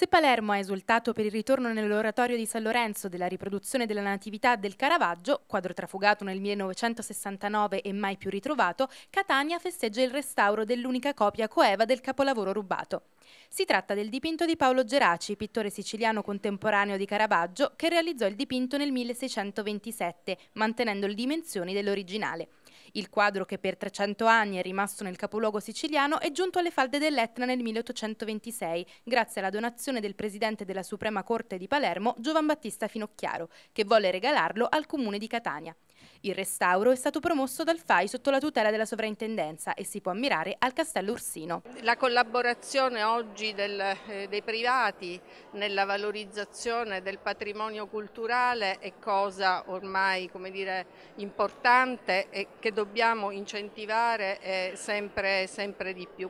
Se Palermo ha esultato per il ritorno nell'oratorio di San Lorenzo della riproduzione della Natività del Caravaggio, quadro trafugato nel 1969 e mai più ritrovato, Catania festeggia il restauro dell'unica copia coeva del capolavoro rubato. Si tratta del dipinto di Paolo Geraci, pittore siciliano contemporaneo di Caravaggio, che realizzò il dipinto nel 1627, mantenendo le dimensioni dell'originale. Il quadro che per 300 anni è rimasto nel capoluogo siciliano è giunto alle falde dell'Etna nel 1826 grazie alla donazione del presidente della Suprema Corte di Palermo Giovan Battista Finocchiaro che volle regalarlo al comune di Catania. Il restauro è stato promosso dal FAI sotto la tutela della sovrintendenza e si può ammirare al Castello Ursino. La collaborazione oggi del, eh, dei privati nella valorizzazione del patrimonio culturale è cosa ormai dire, importante e che dobbiamo incentivare eh, sempre, sempre di più.